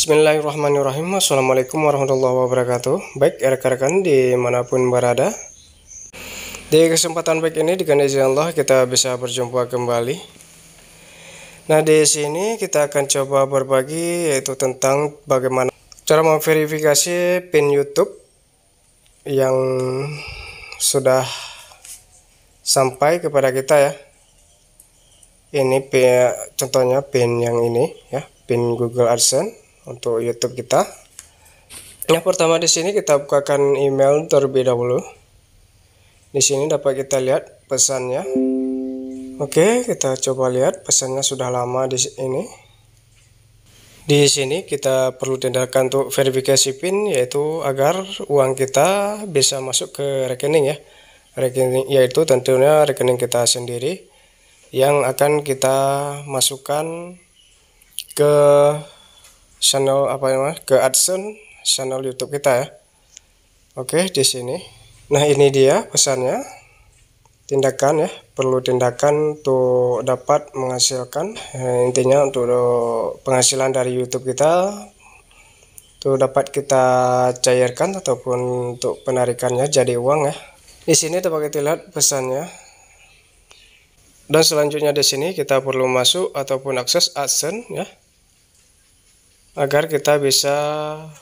Bismillahirrahmanirrahim Assalamualaikum warahmatullahi wabarakatuh Baik rekan-rekan dimanapun berada Di kesempatan baik ini di izin Allah kita bisa berjumpa kembali Nah di sini kita akan coba berbagi yaitu tentang bagaimana cara memverifikasi pin YouTube yang sudah sampai kepada kita ya ini pin, contohnya pin yang ini ya pin Google AdSense untuk YouTube kita. Yang pertama di sini kita bukakan email terlebih dahulu. Di sini dapat kita lihat pesannya. Oke, kita coba lihat pesannya sudah lama di sini. Di sini kita perlu tindakan untuk verifikasi PIN yaitu agar uang kita bisa masuk ke rekening ya. Rekening yaitu tentunya rekening kita sendiri yang akan kita masukkan ke channel apa ya mas ke AdSense channel YouTube kita ya. Oke, di sini. Nah, ini dia pesannya. Tindakan ya, perlu tindakan untuk dapat menghasilkan eh, intinya untuk eh, penghasilan dari YouTube kita tuh dapat kita cairkan ataupun untuk penarikannya jadi uang ya. Di sini dapat kita lihat pesannya. Dan selanjutnya di sini kita perlu masuk ataupun akses AdSense ya agar kita bisa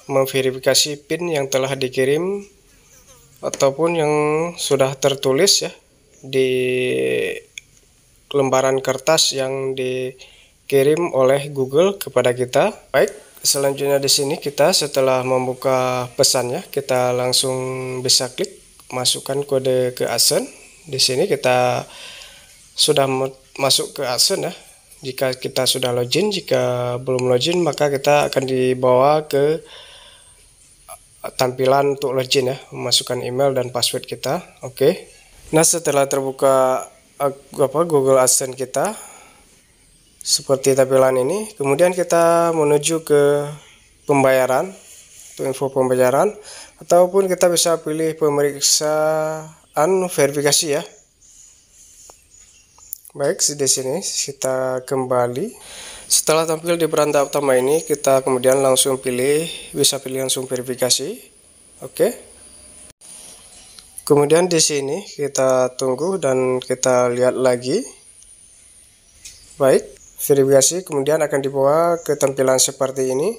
memverifikasi PIN yang telah dikirim ataupun yang sudah tertulis ya di lembaran kertas yang dikirim oleh Google kepada kita. Baik, selanjutnya di sini kita setelah membuka pesannya, kita langsung bisa klik masukkan kode ke Asen. Di sini kita sudah masuk ke Asen ya. Jika kita sudah login, jika belum login maka kita akan dibawa ke eh, tampilan untuk login ya, memasukkan email dan password kita. Oke. Okay. Nah, setelah terbuka eh, apa Google AdSense kita seperti tampilan ini, kemudian kita menuju ke pembayaran untuk info pembayaran ataupun kita bisa pilih pemeriksaan verifikasi ya. Baik, di sini kita kembali. Setelah tampil di beranda utama ini, kita kemudian langsung pilih, bisa pilih langsung verifikasi. Oke. Kemudian di sini kita tunggu dan kita lihat lagi. Baik, verifikasi kemudian akan dibawa ke tampilan seperti ini.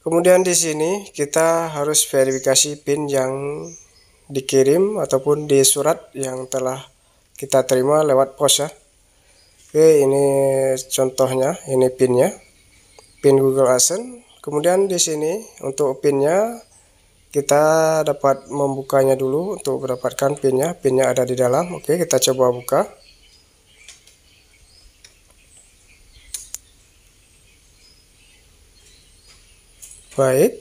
Kemudian di sini kita harus verifikasi PIN yang dikirim ataupun di surat yang telah kita terima lewat pos ya oke ini contohnya ini pinnya pin Google Adsense kemudian di sini untuk pinnya kita dapat membukanya dulu untuk mendapatkan pinnya pinnya ada di dalam oke kita coba buka baik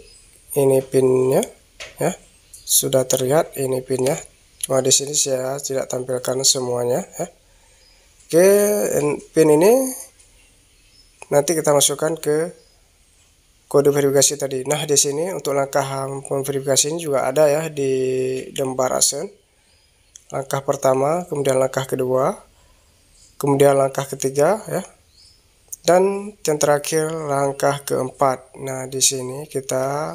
ini pinnya ya sudah terlihat ini pinnya Cuma di sini saya tidak tampilkan semuanya ya. Oke, pin ini nanti kita masukkan ke kode verifikasi tadi. Nah, di sini untuk langkah verifikasi ini juga ada ya di lembar asen Langkah pertama, kemudian langkah kedua, kemudian langkah ketiga ya. Dan yang terakhir langkah keempat. Nah, di sini kita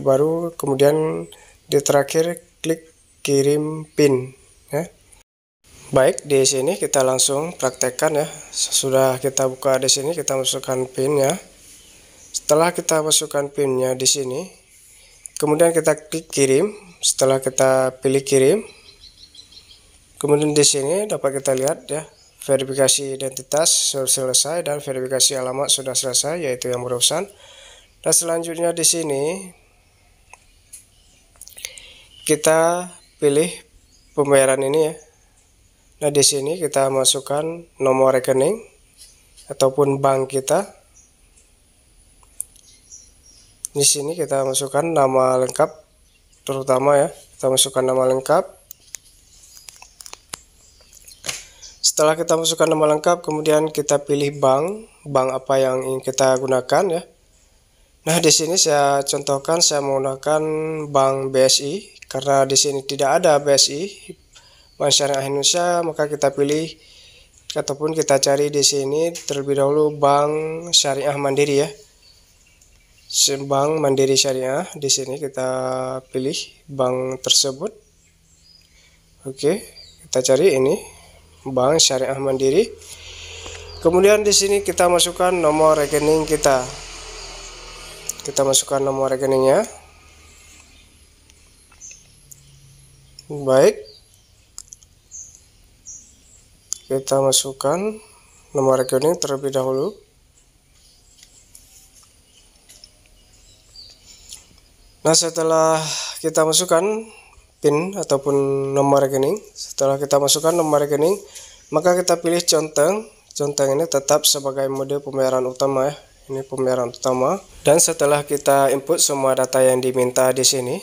baru kemudian di terakhir klik kirim pin ya. Baik, di sini kita langsung praktekkan ya. Sudah kita buka di sini, kita masukkan pin ya. Setelah kita masukkan pinnya di sini, kemudian kita klik kirim. Setelah kita pilih kirim, kemudian di sini dapat kita lihat ya, verifikasi identitas sudah selesai dan verifikasi alamat sudah selesai yaitu yang berurusan. Dan selanjutnya di sini kita pilih pembayaran ini ya. Nah, di sini kita masukkan nomor rekening ataupun bank kita. Di sini kita masukkan nama lengkap terutama ya. Kita masukkan nama lengkap. Setelah kita masukkan nama lengkap, kemudian kita pilih bank, bank apa yang ingin kita gunakan ya. Nah, di sini saya contohkan saya menggunakan bank BSI karena di sini tidak ada BSI Bank Syariah Indonesia, maka kita pilih ataupun kita cari di sini terlebih dahulu Bank Syariah Mandiri ya. Bank Mandiri Syariah di sini kita pilih bank tersebut. Oke, kita cari ini Bank Syariah Mandiri. Kemudian di sini kita masukkan nomor rekening kita kita masukkan nomor rekeningnya baik kita masukkan nomor rekening terlebih dahulu nah setelah kita masukkan PIN ataupun nomor rekening setelah kita masukkan nomor rekening maka kita pilih conteng conteng ini tetap sebagai mode pembayaran utama ya ini pemeran utama dan setelah kita input semua data yang diminta di sini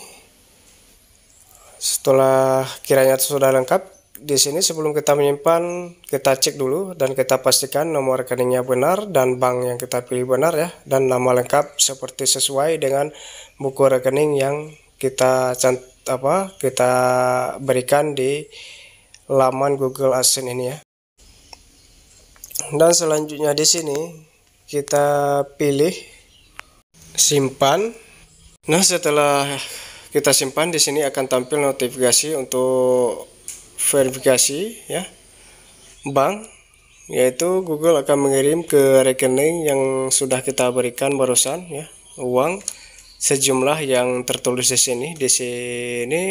setelah kiranya sudah lengkap di sini sebelum kita menyimpan kita cek dulu dan kita pastikan nomor rekeningnya benar dan bank yang kita pilih benar ya dan nama lengkap seperti sesuai dengan buku rekening yang kita apa kita berikan di laman Google Adsense ini ya dan selanjutnya di sini kita pilih simpan nah setelah kita simpan di sini akan tampil notifikasi untuk verifikasi ya bank yaitu Google akan mengirim ke rekening yang sudah kita berikan barusan ya uang sejumlah yang tertulis di sini di sini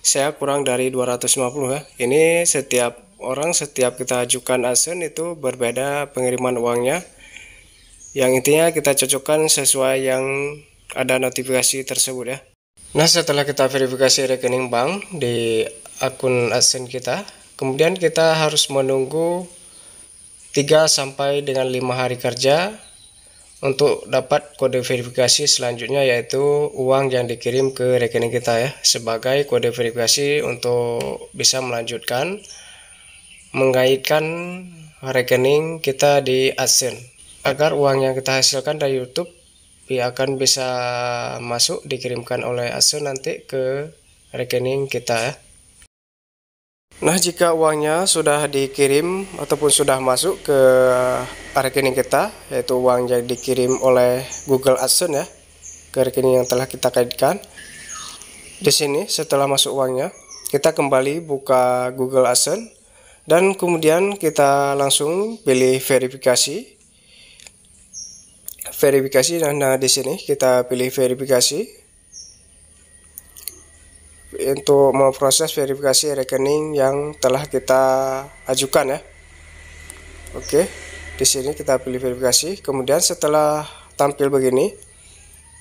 saya kurang dari 250 ya ini setiap orang setiap kita ajukan ASEAN itu berbeda pengiriman uangnya yang intinya kita cocokkan sesuai yang ada notifikasi tersebut ya nah setelah kita verifikasi rekening bank di akun adsense kita kemudian kita harus menunggu 3 sampai dengan 5 hari kerja untuk dapat kode verifikasi selanjutnya yaitu uang yang dikirim ke rekening kita ya sebagai kode verifikasi untuk bisa melanjutkan mengaitkan rekening kita di AdSense agar uang yang kita hasilkan dari YouTube akan bisa masuk dikirimkan oleh ASU nanti ke rekening kita ya. Nah, jika uangnya sudah dikirim ataupun sudah masuk ke rekening kita, yaitu uang yang dikirim oleh Google AdSense ya ke rekening yang telah kita kaitkan. Di sini setelah masuk uangnya, kita kembali buka Google AdSense dan kemudian kita langsung pilih verifikasi verifikasi dan nah, di sini kita pilih verifikasi untuk memproses verifikasi rekening yang telah kita ajukan ya oke di sini kita pilih verifikasi kemudian setelah tampil begini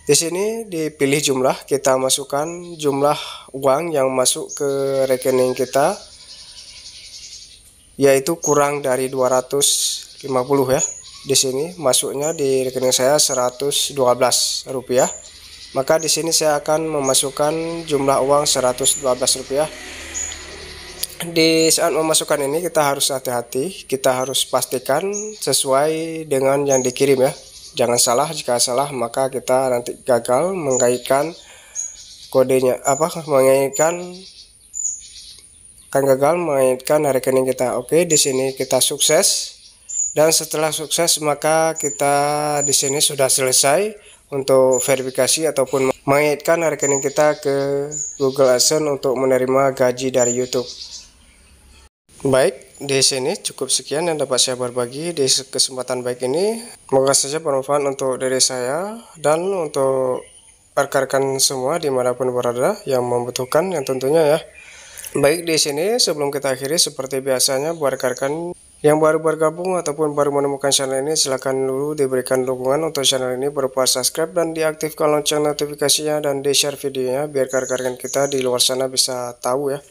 di sini dipilih jumlah kita masukkan jumlah uang yang masuk ke rekening kita yaitu kurang dari 250 ya di sini masuknya di rekening saya 112 rupiah maka di sini saya akan memasukkan jumlah uang 112 rupiah di saat memasukkan ini kita harus hati-hati kita harus pastikan sesuai dengan yang dikirim ya jangan salah jika salah maka kita nanti gagal mengaitkan kodenya apa mengaitkan kan gagal mengaitkan rekening kita oke di sini kita sukses dan setelah sukses maka kita di sini sudah selesai untuk verifikasi ataupun mengaitkan rekening kita ke Google AdSense untuk menerima gaji dari YouTube. Baik, di sini cukup sekian yang dapat saya berbagi di kesempatan baik ini. Semoga saja bermanfaat untuk diri saya dan untuk rekan-rekan semua dimanapun berada yang membutuhkan yang tentunya ya. Baik di sini sebelum kita akhiri seperti biasanya buat rekan rekan yang baru bergabung ataupun baru menemukan channel ini, silahkan dulu diberikan dukungan untuk channel ini berupa subscribe dan diaktifkan lonceng notifikasinya dan di-share videonya biar karyawan kita di luar sana bisa tahu ya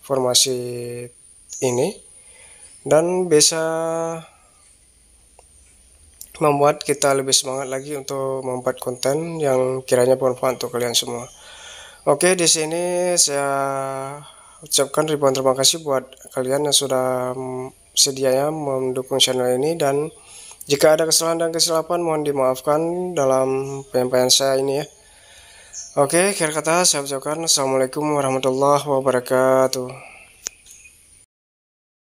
informasi ini dan bisa membuat kita lebih semangat lagi untuk membuat konten yang kiranya bermanfaat untuk kalian semua. Oke, di sini saya ucapkan ribuan terima kasih buat kalian yang sudah sedianya mendukung channel ini dan jika ada kesalahan dan kesilapan mohon dimaafkan dalam penyampaian saya ini ya. Oke, akhir kata saya ucapkan Assalamualaikum warahmatullahi wabarakatuh.